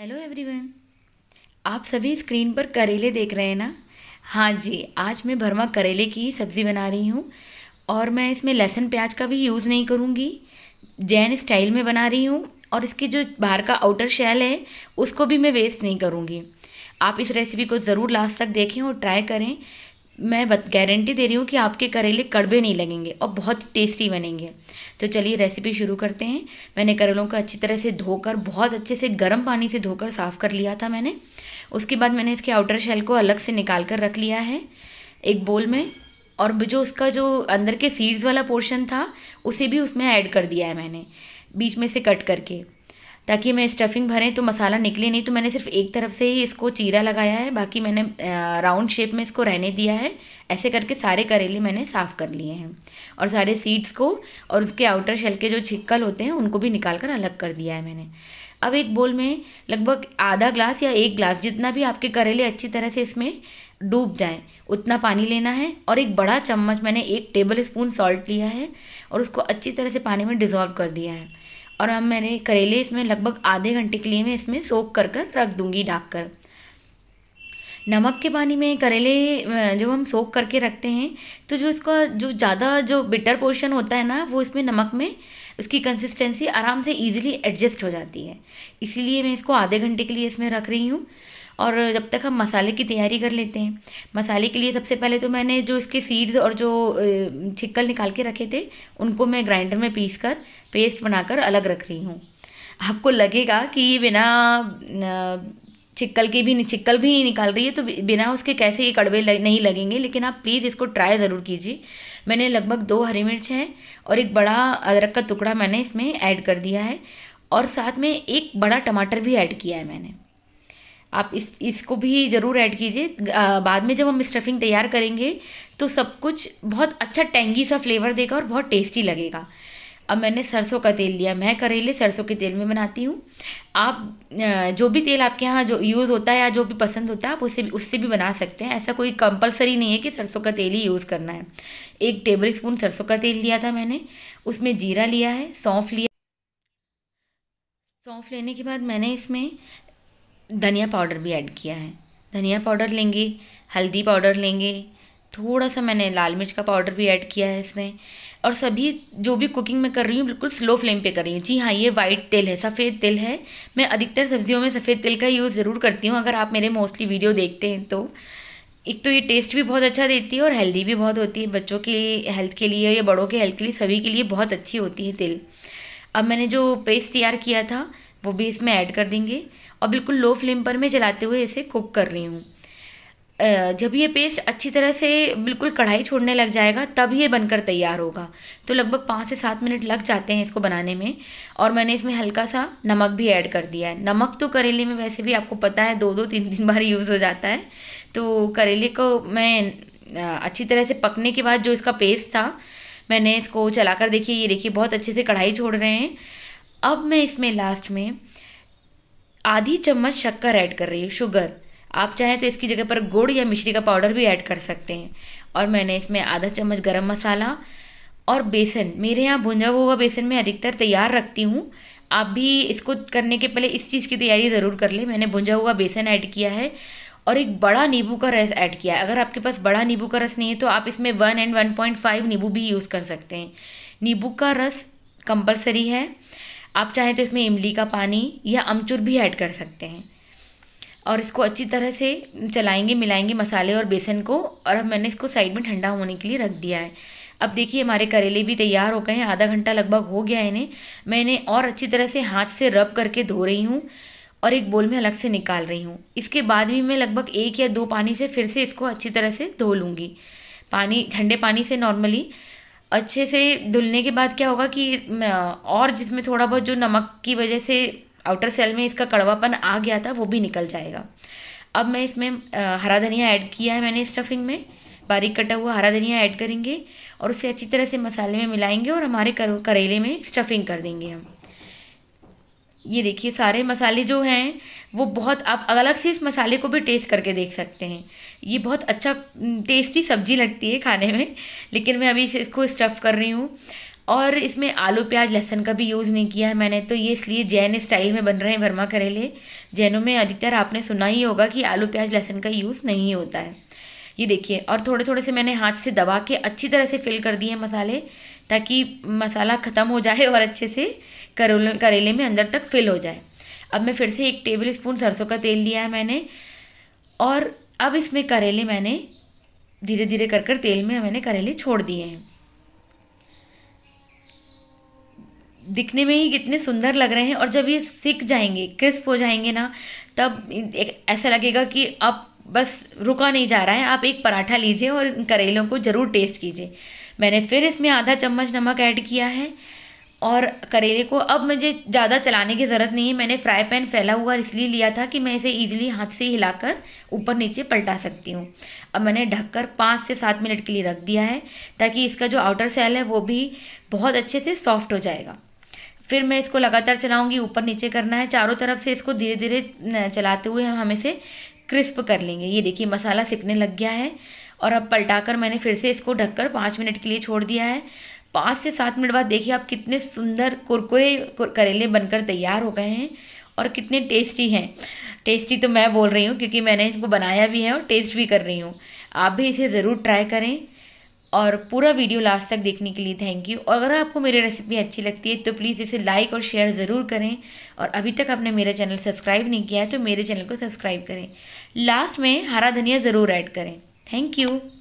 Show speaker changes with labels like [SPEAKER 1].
[SPEAKER 1] Hello everyone आप सभी screen पर करेले देख रहे हैं ना हाँ जी आज मैं भरमा करेले की सब्ज़ी बना रही हूँ और मैं इसमें लहसुन प्याज का भी यूज़ नहीं करूँगी जैन स्टाइल में बना रही हूँ और इसकी जो बाहर का आउटर शेल है उसको भी मैं वेस्ट नहीं करूँगी आप इस रेसिपी को ज़रूर लास्ट तक देखें और ट्राई करें मैं गारंटी दे रही हूँ कि आपके करेले कड़वे नहीं लगेंगे और बहुत टेस्टी बनेंगे तो चलिए रेसिपी शुरू करते हैं मैंने करेलों को अच्छी तरह से धोकर बहुत अच्छे से गर्म पानी से धोकर साफ़ कर लिया था मैंने उसके बाद मैंने इसके आउटर शेल को अलग से निकाल कर रख लिया है एक बोल में और जो उसका जो अंदर के सीड्स वाला पोर्शन था उसे भी उसमें ऐड कर दिया है मैंने बीच में से कट करके ताकि मैं स्टफिंग भरें तो मसाला निकले नहीं तो मैंने सिर्फ एक तरफ से ही इसको चीरा लगाया है बाकी मैंने राउंड शेप में इसको रहने दिया है ऐसे करके सारे करेले मैंने साफ़ कर लिए हैं और सारे सीड्स को और उसके आउटर शेल के जो छिक्कल होते हैं उनको भी निकाल कर अलग कर दिया है मैंने अब एक बोल में लगभग आधा ग्लास या एक ग्लास जितना भी आपके करेले अच्छी तरह से इसमें डूब जाएँ उतना पानी लेना है और एक बड़ा चम्मच मैंने एक टेबल स्पून सॉल्ट लिया है और उसको अच्छी तरह से पानी में डिज़ोल्व कर दिया है और अब मैंने करेले इसमें लगभग आधे घंटे के लिए मैं इसमें सोख कर कर रख दूँगी ढाक कर नमक के पानी में करेले जब हम सोख करके रखते हैं तो जो इसका जो ज़्यादा जो बिटर पोर्शन होता है ना वो इसमें नमक में उसकी कंसिस्टेंसी आराम से इजीली एडजस्ट हो जाती है इसीलिए मैं इसको आधे घंटे के लिए इसमें रख रही हूँ और जब तक हम मसाले की तैयारी कर लेते हैं मसाले के लिए सबसे पहले तो मैंने जो इसके सीड्स और जो छिक्कल निकाल के रखे थे उनको मैं ग्राइंडर में पीस कर पेस्ट बनाकर अलग रख रही हूँ आपको लगेगा कि बिना छिक्कल के भी छिक्कल भी निकाल रही है तो बिना उसके कैसे ये कड़वे लग, नहीं लगेंगे लेकिन आप प्लीज़ इसको ट्राई ज़रूर कीजिए मैंने लगभग दो हरी मिर्च है और एक बड़ा अदरक का टुकड़ा मैंने इसमें ऐड कर दिया है और साथ में एक बड़ा टमाटर भी ऐड किया है मैंने आप इस इसको भी ज़रूर ऐड कीजिए बाद में जब हम स्टफिंग तैयार करेंगे तो सब कुछ बहुत अच्छा टेंगी सा फ्लेवर देगा और बहुत टेस्टी लगेगा अब मैंने सरसों का तेल लिया मैं करेले सरसों के तेल में बनाती हूँ आप जो भी तेल आपके यहाँ जो यूज़ होता है या जो भी पसंद होता है आप उसे उससे भी बना सकते हैं ऐसा कोई कंपलसरी नहीं है कि सरसों का तेल ही यूज़ करना है एक टेबल स्पून सरसों का तेल लिया था मैंने उसमें जीरा लिया है सौंफ लिया सौंफ लेने के बाद मैंने इसमें धनिया पाउडर भी ऐड किया है धनिया पाउडर लेंगे हल्दी पाउडर लेंगे थोड़ा सा मैंने लाल मिर्च का पाउडर भी ऐड किया है इसमें और सभी जो भी कुकिंग मैं कर रही हूँ बिल्कुल स्लो फ्लेम पे कर रही हूँ जी हाँ ये वाइट तेल है सफ़ेद तेल है मैं अधिकतर सब्जियों में सफ़ेद तेल का यूज़ ज़रूर करती हूँ अगर आप मेरे मोस्टली वीडियो देखते हैं तो एक तो ये टेस्ट भी बहुत अच्छा देती है और हेल्दी भी बहुत होती है बच्चों के हेल्थ के लिए या बड़ों के हेल्थ के लिए सभी के लिए बहुत अच्छी होती है तेल अब मैंने जो पेस्ट तैयार किया था वो भी इसमें ऐड कर देंगे और बिल्कुल लो फ्लेम पर मैं जलाते हुए इसे कुक कर रही हूँ जब ये पेस्ट अच्छी तरह से बिल्कुल कढ़ाई छोड़ने लग जाएगा तब ये बनकर तैयार होगा तो लगभग पाँच से सात मिनट लग जाते हैं इसको बनाने में और मैंने इसमें हल्का सा नमक भी ऐड कर दिया है नमक तो करेले में वैसे भी आपको पता है दो दो तीन तीन बार यूज़ हो जाता है तो करेले को मैं अच्छी तरह से पकने के बाद जो इसका पेस्ट था मैंने इसको चला देखिए ये देखिए बहुत अच्छे से कढ़ाई छोड़ रहे हैं अब मैं इसमें लास्ट में आधी चम्मच शक्कर ऐड कर रही हूँ शुगर आप चाहें तो इसकी जगह पर गुड़ या मिश्री का पाउडर भी ऐड कर सकते हैं और मैंने इसमें आधा चम्मच गरम मसाला और बेसन मेरे यहाँ भुंजा हुआ बेसन मैं अधिकतर तैयार रखती हूँ आप भी इसको करने के पहले इस चीज़ की तैयारी ज़रूर कर लें मैंने भुंजा हुआ बेसन ऐड किया है और एक बड़ा नींबू का रस ऐड किया है अगर आपके पास बड़ा नींबू का रस नहीं है तो आप इसमें one and one point five नींबू भी यूज़ कर सकते हैं नींबू का रस कंपलसरी है आप चाहें तो इसमें इमली का पानी या अमचूर भी ऐड कर सकते हैं और इसको अच्छी तरह से चलाएंगे मिलाएंगे मसाले और बेसन को और अब मैंने इसको साइड में ठंडा होने के लिए रख दिया है अब देखिए हमारे करेले भी तैयार हो गए हैं आधा घंटा लगभग हो गया है इन्हें मैंने और अच्छी तरह से हाथ से रब करके धो रही हूँ और एक बोल में अलग से निकाल रही हूँ इसके बाद भी मैं लगभग एक या दो पानी से फिर से इसको अच्छी तरह से धो लूँगी पानी ठंडे पानी से नॉर्मली अच्छे से धुलने के बाद क्या होगा कि और जिसमें थोड़ा बहुत जो नमक की वजह से आउटर सेल में इसका कड़वापन आ गया था वो भी निकल जाएगा अब मैं इसमें हरा धनिया ऐड किया है मैंने स्टफिंग में बारीक कटा हुआ हरा धनिया ऐड करेंगे और उसे अच्छी तरह से मसाले में मिलाएंगे और हमारे करेले में स्टफिंग कर देंगे हम ये देखिए सारे मसाले जो हैं वो बहुत आप अलग से इस मसाले को भी टेस्ट करके देख सकते हैं ये बहुत अच्छा टेस्टी सब्जी लगती है खाने में लेकिन मैं अभी इसको स्टफ़ कर रही हूँ और इसमें आलू प्याज लहसन का भी यूज़ नहीं किया है मैंने तो ये इसलिए जैन स्टाइल में बन रहे हैं वर्मा करेले जैनों में अधिकतर आपने सुना ही होगा कि आलू प्याज लहसन का यूज़ नहीं होता है ये देखिए और थोड़े थोड़े से मैंने हाथ से दबा के अच्छी तरह से फिल कर दिए मसाले ताकि मसाला ख़त्म हो जाए और अच्छे से करेले करेले में अंदर तक फिल हो जाए अब मैं फिर से एक टेबल स्पून सरसों का तेल लिया है मैंने और अब इसमें करेले मैंने धीरे धीरे कर कर तेल में मैंने करेले छोड़ दिए हैं दिखने में ही कितने सुंदर लग रहे हैं और जब ये सीख जाएंगे क्रिस्प हो जाएंगे ना तब एक ऐसा लगेगा कि अब बस रुका नहीं जा रहा है आप एक पराठा लीजिए और करेलों को ज़रूर टेस्ट कीजिए मैंने फिर इसमें आधा चम्मच नमक ऐड किया है और करेले को अब मुझे ज़्यादा चलाने की ज़रूरत नहीं है मैंने फ्राई पैन फैला हुआ इसलिए लिया था कि मैं इसे ईजिली हाथ से हिलाकर ऊपर नीचे पलटा सकती हूँ अब मैंने ढककर पाँच से सात मिनट के लिए रख दिया है ताकि इसका जो आउटर सेल है वो भी बहुत अच्छे से सॉफ्ट हो जाएगा फिर मैं इसको लगातार चलाऊँगी ऊपर नीचे करना है चारों तरफ से इसको धीरे धीरे चलाते हुए हम हमें से क्रिस्प कर लेंगे ये देखिए मसाला सिकने लग गया है और अब पलटाकर मैंने फिर से इसको ढककर पाँच मिनट के लिए छोड़ दिया है पाँच से सात मिनट बाद देखिए आप कितने सुंदर कुरकुरे करेले बनकर तैयार हो गए हैं और कितने टेस्टी हैं टेस्टी तो मैं बोल रही हूँ क्योंकि मैंने इसको बनाया भी है और टेस्ट भी कर रही हूँ आप भी इसे ज़रूर ट्राई करें और पूरा वीडियो लास्ट तक देखने के लिए थैंक यू और अगर आपको मेरी रेसिपी अच्छी लगती है तो प्लीज़ इसे लाइक और शेयर ज़रूर करें और अभी तक आपने मेरा चैनल सब्सक्राइब नहीं किया है तो मेरे चैनल को सब्सक्राइब करें लास्ट में हरा धनिया ज़रूर ऐड करें Thank you.